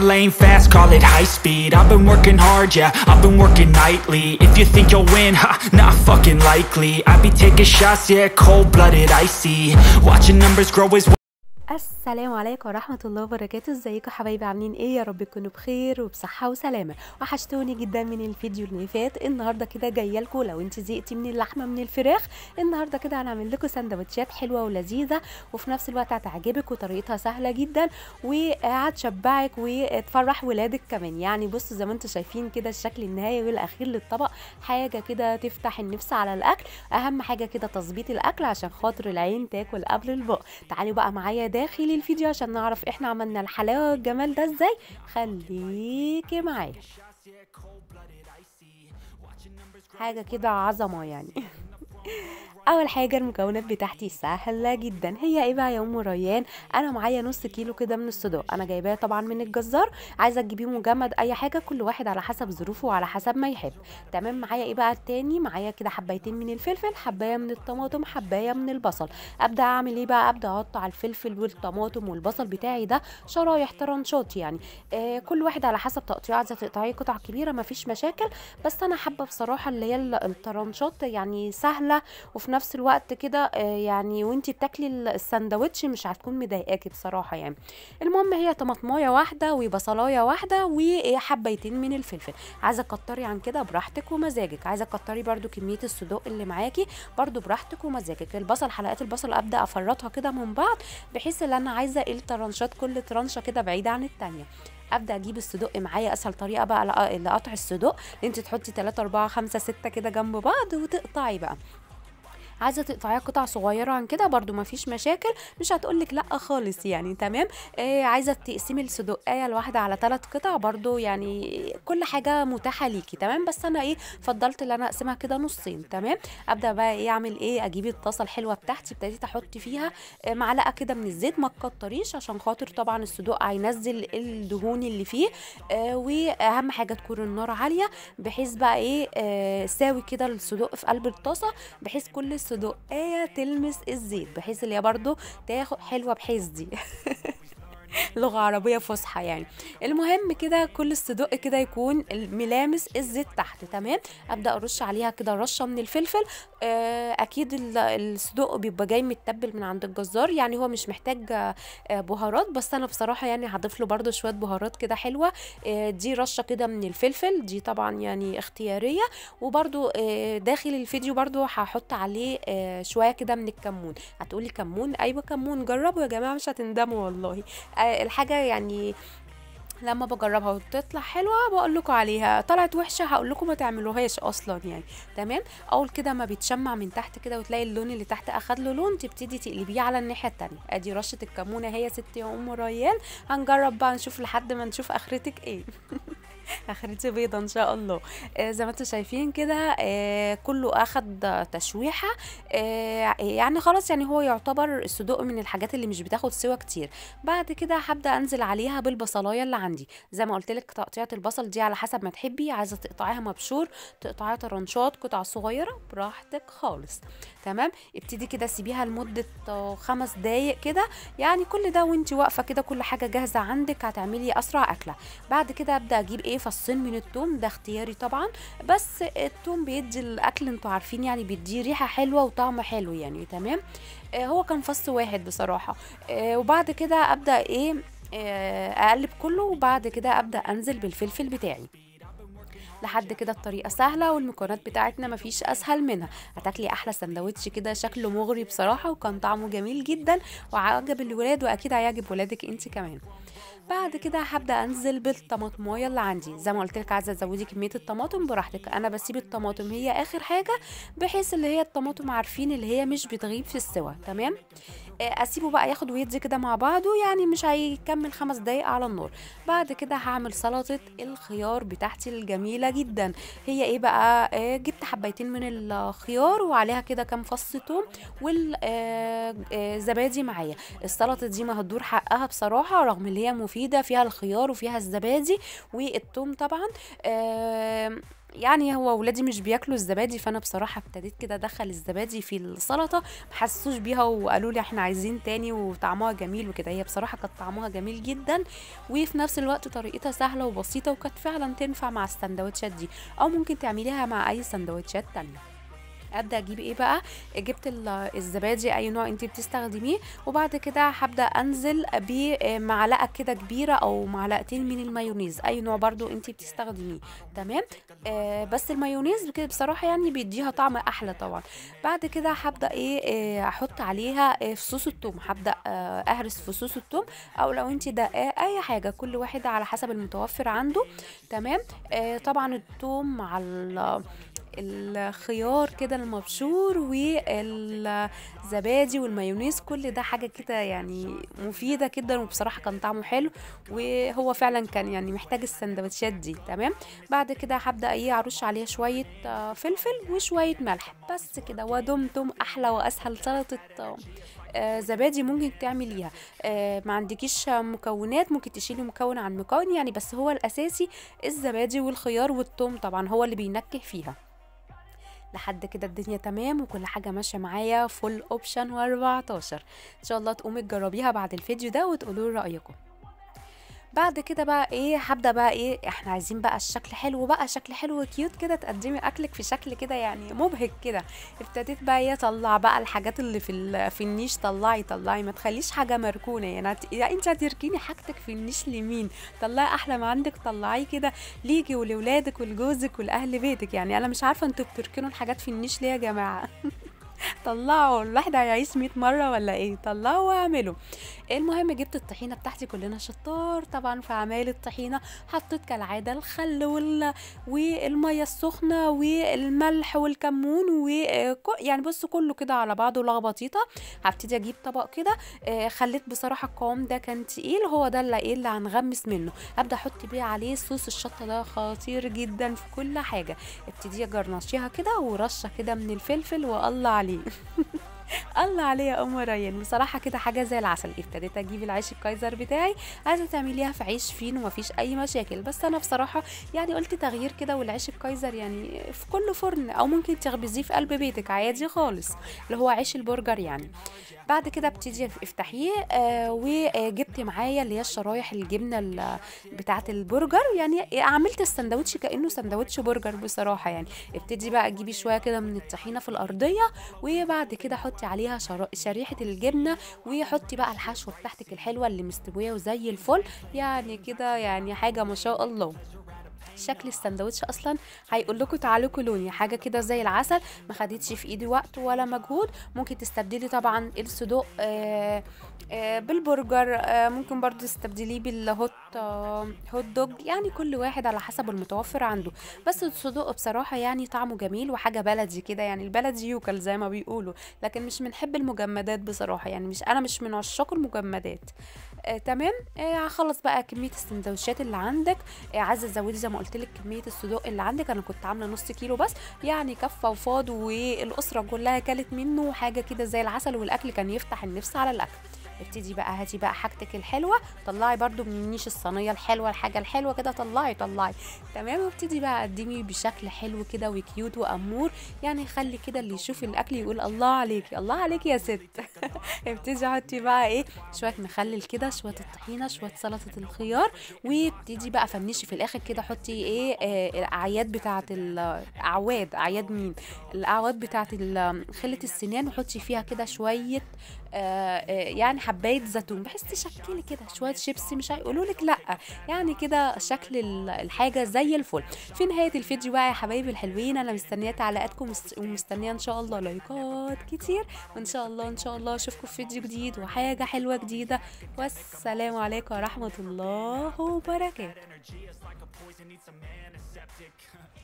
my lane fast, call it high speed I've been working hard, yeah, I've been working nightly If you think you'll win, ha, not fucking likely I be taking shots, yeah, cold-blooded, icy Watching numbers grow is السلام عليكم ورحمة الله وبركاته ازيكم حبايبي عاملين ايه يا رب تكونوا بخير وبصحة وسلامة وحشتوني جدا من الفيديو اللي فات النهاردة كده جاية لكم لو انت زهقتي من اللحمة من الفراخ النهاردة كده هنعمل لكم سندوتشات حلوة ولذيذة وفي نفس الوقت هتعجبك وطريقتها سهلة جدا وهتشبعك وتفرح ولادك كمان يعني بصوا زي ما انتم شايفين كده الشكل النهائي والاخير للطبق حاجة كده تفتح النفس على الاكل اهم حاجة كده تظبيط الاكل عشان خاطر العين تاكل قبل البق تعالوا بقى معايا ده داخل الفيديو عشان نعرف احنا عملنا الحلاوه والجمال ده ازاي خليكي معايا حاجه كده عظمه يعني اول حاجه المكونات بتاعتي سهله جدا هي ايه بقى يا ام ريان انا معايا نص كيلو كده من الصداق انا جايباه طبعا من الجزار عايزه تجيبيه مجمد اي حاجه كل واحد على حسب ظروفه وعلى حسب ما يحب تمام معايا ايه بقى التاني معايا كده حبايتين من الفلفل حبايه من الطماطم حبايه من البصل ابدا اعمل ايه بقى ابدا اقطع الفلفل والطماطم والبصل بتاعي ده شرايح ترانشات يعني آه كل واحد على حسب تقطيعه عايزه تقطعيه قطع كبيره مفيش مشاكل بس انا حابه بصراحه اللي هي الترانشات يعني سهله سهله وفي نفس الوقت كده آه، يعني وانت بتاكلي الساندوتش مش هتكون مضايقاكي بصراحه يعني المهم هي طماطمايه واحده وبصلايه واحده وحبيتين من الفلفل عايزه تكتري عن كده براحتك ومزاجك عايزه تكتري برده كميه الصدوق اللي معاكي برده براحتك ومزاجك البصل حلقات البصل ابدا افرطها كده من بعض بحيث ان انا عايزه الترانشات كل ترانشه كده بعيده عن الثانيه ابدا اجيب الصدق معايا اسهل طريقه بقى لقطع الصدق انت تحطي 3 4 5 6 كده جنب بعض وتقطعي بقى عايزه تقطعيها قطع صغيره عن كده برده مفيش مشاكل مش هتقولك لا خالص يعني تمام آه عايزه تقسمي السدقايه الواحده على ثلاث قطع برده يعني كل حاجه متاحه ليكي تمام بس انا ايه فضلت ان انا اقسمها كده نصين تمام ابدا بقى ايه اعمل ايه اجيب الطاسه الحلوه بتاعتي ابتديت احط فيها آه، معلقه كده من الزيت ما تكتريش عشان خاطر طبعا الصدوق هينزل الدهون اللي فيه آه واهم حاجه تكون النار عاليه بحيث بقى ايه آه ساوي كده الصدوق في قلب الطاسه بحيث كل الصدوق دقايه تلمس الزيت بحيث اللي هي برده تاخد حلوه بحيث دي لغه عربيه فصحى يعني المهم كده كل الصدق كده يكون ملامس الزيت تحت تمام ابدا ارش عليها كده رشه من الفلفل آه، اكيد الصدق بيبقى جاي متبل من عند الجزار يعني هو مش محتاج آه، بهارات بس انا بصراحه يعني هضيف له برده شويه بهارات كده حلوه آه، دي رشه كده من الفلفل دي طبعا يعني اختياريه وبرده داخل الفيديو برده هحط عليه شويه كده من الكمون هتقولي كمون ايوه كمون جربوا يا جماعه مش هتندموا والله الحاجه يعني لما بجربها وتطلع حلوه بقول لكم عليها طلعت وحشه هقول لكم ما تعملوهاش اصلا يعني تمام اول كده ما بيتشمع من تحت كده وتلاقي اللون اللي تحت اخد له لون تبتدي تقلبيه على الناحيه التانية ادي رشه الكمونه هي ست يا ام ريان هنجرب بقى نشوف لحد ما نشوف اخرتك ايه اخرتي بيضه ان شاء الله آه زي ما انتم شايفين كده آه كله اخد تشويحه آه يعني خلاص يعني هو يعتبر الصدوق من الحاجات اللي مش بتاخد سوا كتير بعد كده هبدا انزل عليها بالبصلايه اللي عندي زي ما قلت لك تقطيعه البصل دي على حسب ما تحبي عايزه تقطعيها مبشور تقطعيها طرنشات قطع صغيره براحتك خالص تمام ابتدي كده سيبيها لمده خمس دقايق كده يعني كل ده وانت واقفه كده كل حاجه جاهزه عندك هتعملي اسرع اكله بعد كده ابدا اجيب ايه فصين من التوم ده اختياري طبعا بس التوم بيدي الاكل انتوا عارفين يعني بيديه ريحه حلوه وطعم حلو يعني تمام آه هو كان فص واحد بصراحه آه وبعد كده ابدا ايه آه اقلب كله وبعد كده ابدا انزل بالفلفل بتاعي لحد كده الطريقه سهله والمكونات بتاعتنا مفيش اسهل منها هتاكلي احلى سندوتش كده شكله مغري بصراحه وكان طعمه جميل جدا وعجب الولاد واكيد هيعجب ولادك انت كمان بعد كده هبدا انزل بالطماطمايه اللي عندي زي ما قلت لك عايزه تزودي كميه الطماطم براحتك انا بسيب الطماطم هي اخر حاجه بحيث اللي هي الطماطم عارفين اللي هي مش بتغيب في السوا تمام آه، اسيبه بقى ياخد ويدي كده مع بعضه يعني مش هيكمل خمس دقايق على النار بعد كده هعمل سلطه الخيار بتاعتي الجميله جدا هي ايه بقى آه جبت حبايتين من الخيار وعليها كده كام فص توم والزبادي آه، آه، معايا السلطه دي ما هتدور حقها بصراحه رغم اللي هي مفيده فيها الخيار وفيها الزبادي والثوم طبعا آه يعني هو ولادي مش بياكلوا الزبادي فانا بصراحه ابتديت كده ادخل الزبادي في السلطه ما حسوش بيها وقالوا لي احنا عايزين تاني وطعمها جميل وكده هي بصراحه كانت طعمها جميل جدا وفي نفس الوقت طريقتها سهله وبسيطه وكانت فعلا تنفع مع السندوتشات دي او ممكن تعمليها مع اي سندوتشات تانيه ابدا اجيب ايه بقى جبت الزبادي اي نوع انت بتستخدميه وبعد كده هبدا انزل بمعلقه كده كبيره او معلقتين من المايونيز اي نوع برضو انت بتستخدميه تمام آه بس المايونيز كده بصراحه يعني بيديها طعم احلى طبعا بعد كده هبدا ايه آه، احط عليها آه، فصوص الثوم هبدا آه، اهرس فصوص الثوم او لو انت دقاه اي حاجه كل واحد على حسب المتوفر عنده تمام آه طبعا الثوم مع الخيار كده المبشور والزبادي والمايونيز كل ده حاجه كده يعني مفيده جدا وبصراحه كان طعمه حلو وهو فعلا كان يعني محتاج السندوتشات دي تمام بعد كده هبدا ايه ارش عليها شويه فلفل وشويه ملح بس كده ودمتم احلى واسهل سلطه آه زبادي ممكن تعمليها آه ما عندكيش مكونات ممكن تشيلي مكون عن مكون يعني بس هو الاساسي الزبادي والخيار والثوم طبعا هو اللي بينكه فيها لحد كده الدنيا تمام وكل حاجه ماشيه معايا فول اوبشن و14 ان شاء الله تقومي تجربيها بعد الفيديو ده وتقولوا رايكم بعد كده بقى ايه هبدا بقى ايه احنا عايزين بقى الشكل حلو بقى شكل حلو كيوت كده تقدمي اكلك في شكل كده يعني مبهج كده ابتديت بقى ايه اطلع بقى الحاجات اللي في في النيش طلعي طلعي ما تخليش حاجه مركونه يعني يا انت هتركيني حاجتك في النيش لمين طلعي احلى ما عندك طلعيه كده ليكي ولولادك ولجوزك والاهل بيتك يعني انا مش عارفه انتوا بتركنوا الحاجات في النيش ليه يا جماعه طلعوا الواحد هيعيش 100 مره ولا ايه طلعوا واعملوا المهم جبت الطحينه بتاعتي كلنا شطار طبعا في اعمال الطحينه حطيت كالعاده الخل وال... والميه السخنه والملح والكمون و يعني بص كله كده على بعضه لخبطيطه هبتدي اجيب طبق كده آه، خليت بصراحه القوام ده كان تقيل هو ده اللي ايه اللي هنغمس منه ابدا احط بيه عليه صوص الشطه ده خطير جدا في كل حاجه ابتدي اجرنشيها كده ورشه كده من الفلفل والله عليه Bye. الله عليا يا ام ريان بصراحه كده حاجه زي العسل ابتديت اجيب العيش الكايزر بتاعي عايزه تعمليها في عيش فين ومفيش اي مشاكل بس انا بصراحه يعني قلت تغيير كده والعيش الكايزر يعني في كل فرن او ممكن تخبزيه في قلب بيتك عادي خالص اللي هو عيش البرجر يعني بعد كده ابتدي افتحيه آه وجبت معايا اللي هي الشرايح الجبنه بتاعه البرجر يعني عملت السندوتش كانه سندوتش برجر بصراحه يعني ابتدي بقى اجيبي شويه كده من الطحينه في الارضيه وبعد كده احط حطي عليها شريحه الجبنه وحطي بقى الحشوه بتاعتك الحلوه اللي مستويه وزي الفل يعني كده يعني حاجه ما شاء الله شكل السندوتش اصلا هيقول لكم تعالوا كلوني حاجه كده زي العسل ما خدتش في ايدي وقت ولا مجهود ممكن تستبدلي طبعا الصدوق آه، آه، بالبرجر آه، ممكن برضو تستبدليه بالهوت هوت دوج يعني كل واحد على حسب المتوفر عنده بس الصدوق بصراحه يعني طعمه جميل وحاجه بلدي كده يعني البلد يوكل زي ما بيقولوا لكن مش بنحب المجمدات بصراحه يعني مش انا مش من عشاق المجمدات آه تمام آه بقى كميه السندوتشات اللي عندك آه عايزه تزودي زي ما قلت لك كميه الصدوق اللي عندك انا كنت عامله نص كيلو بس يعني كفه وفاض والاسره كلها كلت منه حاجه كده زي العسل والاكل كان يفتح النفس على الاكل ابتدي بقى هاتي بقى حاجتك الحلوه طلعي برده منيش الصينيه الحلوه الحاجه الحلوه كده طلعي طلعي تمام وابتدي بقى قدمي بشكل حلو كده وكيوت وامور يعني خلي كده اللي يشوف الاكل يقول الله عليكي الله عليكي يا ست ابتدي حطي بقى ايه شويه مخلل كده شويه الطحينه شويه سلطه الخيار وابتدي بقى فنشي في الاخر كده حطي ايه آه، الاعياد بتاعه الاعواد اعياد مين الاعواد بتاعه خله السنان وحطي فيها كده شويه آه, آه، يعني حبايه زيتون بحس تشكلي كده شويه شيبسي مش هيقولوا لك لا يعني كده شكل الحاجه زي الفل في نهايه الفيديو بقى يا حبايبي الحلوين انا مستنيه تعليقاتكم ومستنيه ان شاء الله لايكات كتير وان شاء الله ان شاء الله اشوفكم في فيديو جديد وحاجه حلوه جديده والسلام عليكم ورحمه الله وبركاته